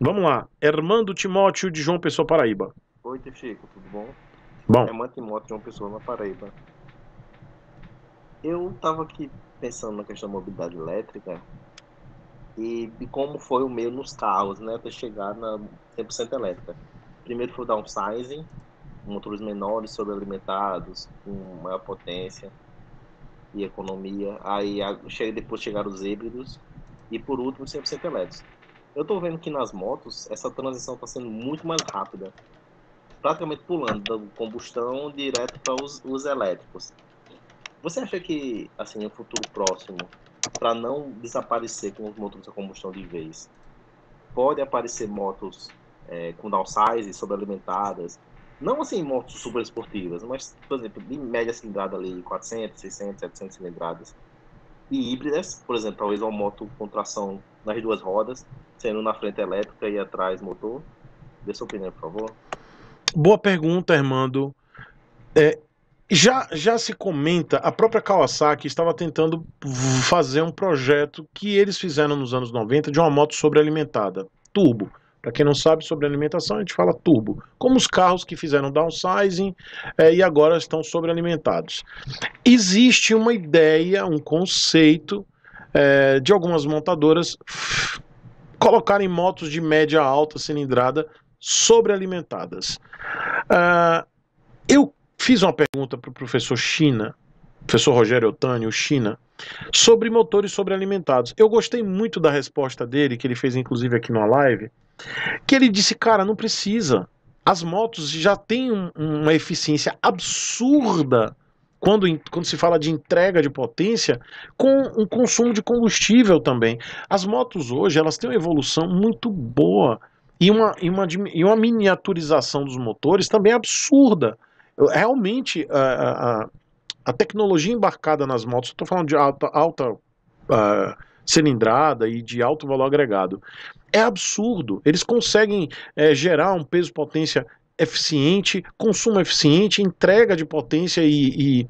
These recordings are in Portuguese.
Vamos lá. Hermando Timóteo de João Pessoa, Paraíba. Oi, Chico, tudo bom? Bom. Hermando é Timóteo de João Pessoa, na Paraíba. Eu estava aqui pensando na questão da mobilidade elétrica e, de como foi o meu nos carros, né, até chegar na 100% elétrica. Primeiro foi o downsizing, motores menores, sobrealimentados, com maior potência e economia. Aí depois chegaram os híbridos e, por último, 100% elétricos. Eu tô vendo que nas motos essa transição tá sendo muito mais rápida. Praticamente pulando do combustão direto para os, os elétricos. Você acha que, assim, no futuro próximo, para não desaparecer com os motores a combustão de vez, pode aparecer motos é, com downsize, sobrealimentadas, não assim motos super esportivas, mas, por exemplo, de média cilindrada ali, 400, 600, 700 cilindradas, e híbridas, por exemplo, talvez uma moto com tração nas duas rodas, sendo na frente elétrica e atrás motor? Dê sua opinião, por favor. Boa pergunta, Armando. É, já, já se comenta, a própria Kawasaki estava tentando fazer um projeto que eles fizeram nos anos 90 de uma moto sobrealimentada, turbo. Para quem não sabe sobre alimentação, a gente fala turbo. Como os carros que fizeram downsizing é, e agora estão sobrealimentados. Existe uma ideia, um conceito é, de algumas montadoras colocarem motos de média alta cilindrada sobrealimentadas. Ah, eu fiz uma pergunta para o professor China, professor Rogério Otânio, China, sobre motores sobrealimentados. Eu gostei muito da resposta dele, que ele fez inclusive aqui numa live que ele disse, cara, não precisa. As motos já têm um, uma eficiência absurda quando, quando se fala de entrega de potência, com um consumo de combustível também. As motos hoje elas têm uma evolução muito boa e uma, e uma, e uma miniaturização dos motores também absurda. Realmente, a, a, a tecnologia embarcada nas motos, estou falando de alta, alta uh, cilindrada e de alto valor agregado. É absurdo. Eles conseguem é, gerar um peso-potência eficiente, consumo eficiente, entrega de potência e, e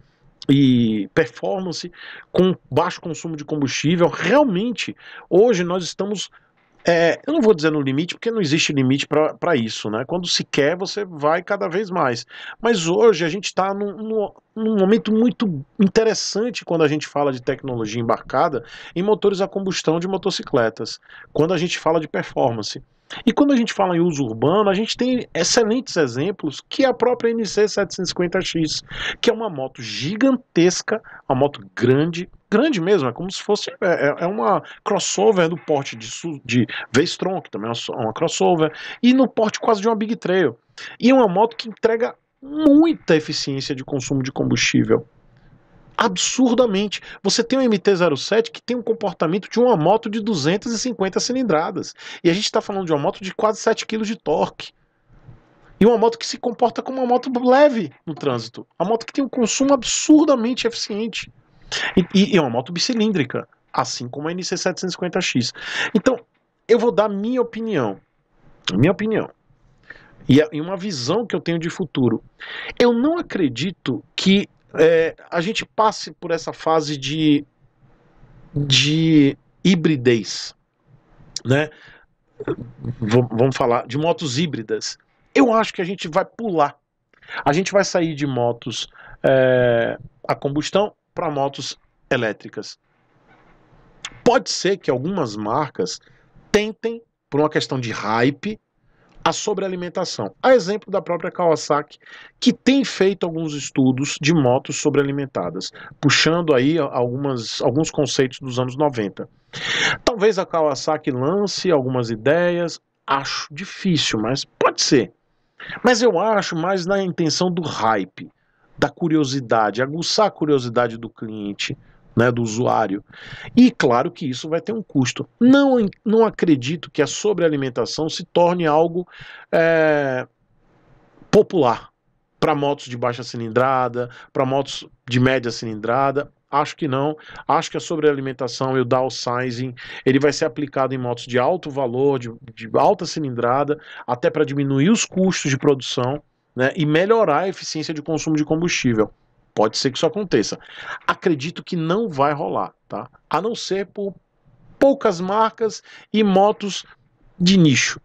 e performance com baixo consumo de combustível. Realmente, hoje nós estamos é, eu não vou dizer no limite, porque não existe limite para isso, né? Quando se quer, você vai cada vez mais. Mas hoje a gente está num, num, num, momento muito interessante quando a gente fala de tecnologia embarcada em motores a combustão de motocicletas, quando a gente fala de performance. E quando a gente fala em uso urbano, a gente tem excelentes exemplos, que é a própria NC750X, que é uma moto gigantesca, uma moto grande, grande mesmo, é como se fosse é, é, é uma crossover do porte de, de v que também é uma crossover, e no porte quase de uma Big Trail. E é uma moto que entrega muita eficiência de consumo de combustível absurdamente. Você tem um MT-07 que tem um comportamento de uma moto de 250 cilindradas. E a gente está falando de uma moto de quase 7 kg de torque. E uma moto que se comporta como uma moto leve no trânsito. Uma moto que tem um consumo absurdamente eficiente. E, é uma moto bicilíndrica, assim como a NC750X. Então, eu vou dar minha opinião. Minha opinião. E, e uma visão que eu tenho de futuro. Eu não acredito que é, a gente passe por essa fase de, de hibridez, né? V vamos falar de motos híbridas. Eu acho que a gente vai pular. A gente vai sair de motos é, a combustão para motos elétricas. Pode ser que algumas marcas tentem, por uma questão de hype, a sobrealimentação. A exemplo da própria Kawasaki, que tem feito alguns estudos de motos sobrealimentadas, puxando aí algumas, alguns conceitos dos anos 90. Talvez a Kawasaki lance algumas ideias, acho difícil, mas pode ser. Mas eu acho mais na intenção do hype, da curiosidade, aguçar a curiosidade do cliente, né, do usuário. E claro que isso vai ter um custo. Não, não acredito que a sobrealimentação se torne algo é, popular para motos de baixa cilindrada, para motos de média cilindrada. Acho que não. Acho que a sobrealimentação e o downsizing ele vai ser aplicado em motos de alto valor, de, de alta cilindrada, até para diminuir os custos de produção né, e melhorar a eficiência de consumo de combustível. Pode ser que isso aconteça. Acredito que não vai rolar, tá? A não ser por poucas marcas e motos de nicho.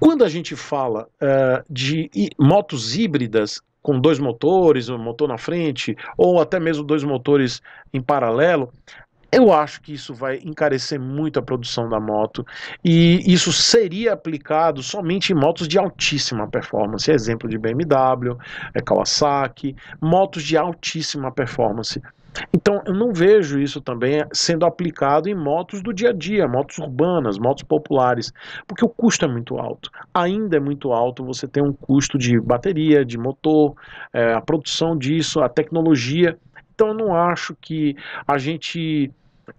Quando a gente fala uh, de motos híbridas com dois motores, um motor na frente, ou até mesmo dois motores em paralelo, eu acho que isso vai encarecer muito a produção da moto e isso seria aplicado somente em motos de altíssima performance, exemplo de BMW, é, Kawasaki, motos de altíssima performance. Então, eu não vejo isso também sendo aplicado em motos do dia a dia, motos urbanas, motos populares, porque o custo é muito alto. Ainda é muito alto, você tem um custo de bateria, de motor, é, a produção disso, a tecnologia. Então, eu não acho que a gente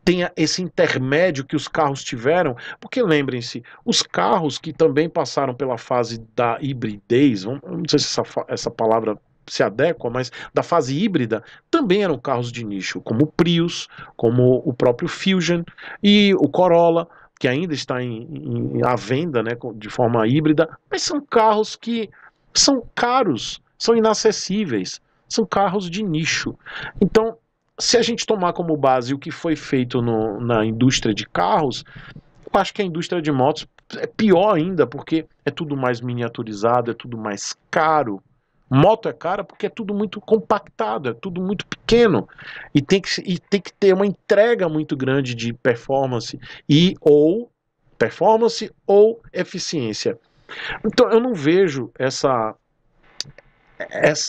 tenha esse intermédio que os carros tiveram, porque lembrem-se, os carros que também passaram pela fase da hibridez, não sei se essa, essa palavra se adequa, mas da fase híbrida, também eram carros de nicho, como o Prius, como o próprio Fusion e o Corolla, que ainda está em, em, à venda né, de forma híbrida, mas são carros que são caros, são inacessíveis, são carros de nicho. Então, se a gente tomar como base o que foi feito no, na indústria de carros, eu acho que a indústria de motos é pior ainda, porque é tudo mais miniaturizado, é tudo mais caro. Moto é cara porque é tudo muito compactado, é tudo muito pequeno e tem que, e tem que ter uma entrega muito grande de performance e ou performance ou eficiência. Então eu não vejo essa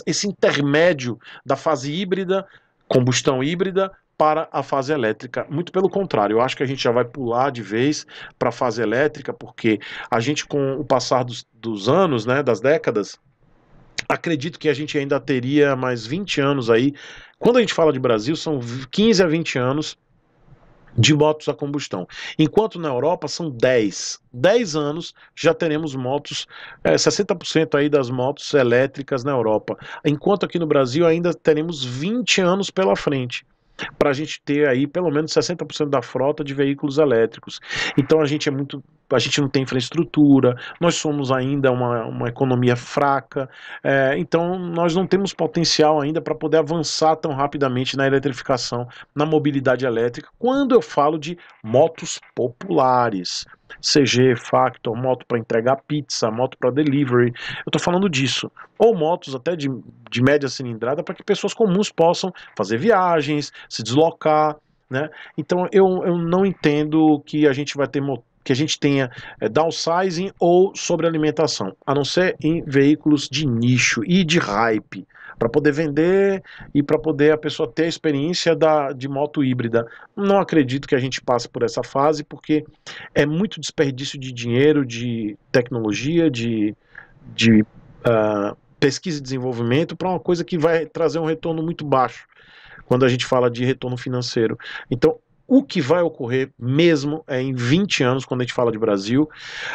esse intermédio da fase híbrida combustão híbrida para a fase elétrica. Muito pelo contrário, eu acho que a gente já vai pular de vez para a fase elétrica, porque a gente, com o passar dos, dos anos, né, das décadas, acredito que a gente ainda teria mais 20 anos aí. Quando a gente fala de Brasil, são 15 a 20 anos de motos a combustão. Enquanto na Europa são 10. 10 anos já teremos motos, é, 60% aí das motos elétricas na Europa. Enquanto aqui no Brasil ainda teremos 20 anos pela frente para a gente ter aí pelo menos 60% da frota de veículos elétricos. Então a gente é muito a gente não tem infraestrutura, nós somos ainda uma, uma economia fraca, é, então nós não temos potencial ainda para poder avançar tão rapidamente na eletrificação, na mobilidade elétrica, quando eu falo de motos populares. CG, Factor, moto para entregar pizza, moto para delivery, eu estou falando disso. Ou motos até de, de média cilindrada para que pessoas comuns possam fazer viagens, se deslocar. Né? Então eu, eu não entendo que a gente vai ter que a gente tenha é, downsizing ou sobrealimentação, a não ser em veículos de nicho e de hype, para poder vender e para poder a pessoa ter a experiência da, de moto híbrida. Não acredito que a gente passe por essa fase, porque é muito desperdício de dinheiro, de tecnologia, de, de uh, pesquisa e desenvolvimento para uma coisa que vai trazer um retorno muito baixo quando a gente fala de retorno financeiro. Então, o que vai ocorrer mesmo é, em 20 anos, quando a gente fala de Brasil,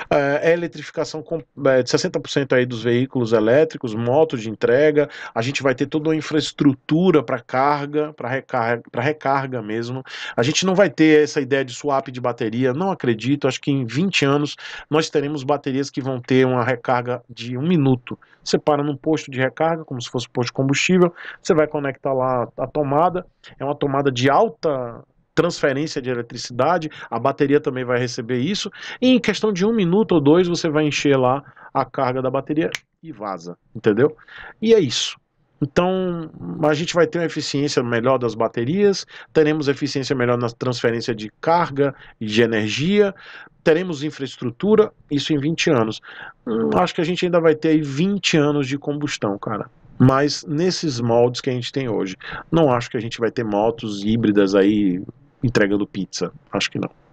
eh, é a eletrificação com, é, de 60% aí dos veículos elétricos, motos de entrega, a gente vai ter toda uma infraestrutura para carga, para recarga, recarga mesmo. A gente não vai ter essa ideia de swap de bateria, não acredito. Acho que em 20 anos nós teremos baterias que vão ter uma recarga de um minuto. Você para num posto de recarga, como se fosse um posto de combustível, você vai conectar lá a tomada, é uma tomada de alta transferência de eletricidade, a bateria também vai receber isso, e em questão de um minuto ou dois você vai encher lá a carga da bateria e vaza, entendeu? E é isso. Então, a gente vai ter uma eficiência melhor das baterias, teremos eficiência melhor na transferência de carga e de energia, teremos infraestrutura, isso em 20 anos. Hum, acho que a gente ainda vai ter aí 20 anos de combustão, cara. Mas nesses moldes que a gente tem hoje. Não acho que a gente vai ter motos híbridas aí entregando pizza. Acho que não.